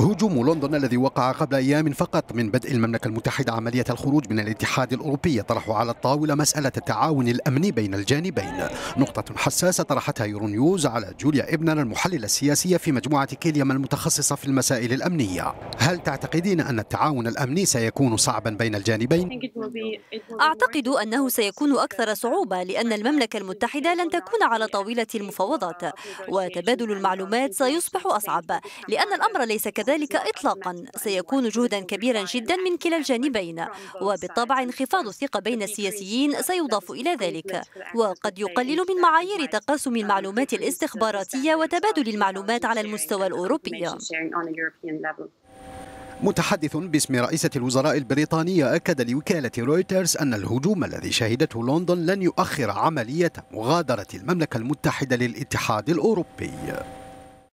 هجوم لندن الذي وقع قبل أيام فقط من بدء المملكة المتحدة عملية الخروج من الاتحاد الأوروبي طرح على الطاولة مسألة التعاون الأمني بين الجانبين نقطة حساسة طرحتها يورونيوز على جوليا إبنر المحللة السياسية في مجموعة كيليام المتخصصة في المسائل الأمنية هل تعتقدين أن التعاون الأمني سيكون صعبا بين الجانبين؟ أعتقد أنه سيكون أكثر صعوبة لأن المملكة المتحدة لن تكون على طاولة المفاوضات وتبادل المعلومات سيصبح أصعب لأن الأمر ليس كذلك ذلك إطلاقا سيكون جهدا كبيرا جدا من كلا الجانبين وبالطبع انخفاض الثقة بين السياسيين سيضاف إلى ذلك وقد يقلل من معايير تقاسم المعلومات الاستخباراتية وتبادل المعلومات على المستوى الأوروبي متحدث باسم رئيسة الوزراء البريطانية أكد لوكالة رويترز أن الهجوم الذي شهدته لندن لن يؤخر عملية مغادرة المملكة المتحدة للاتحاد الأوروبي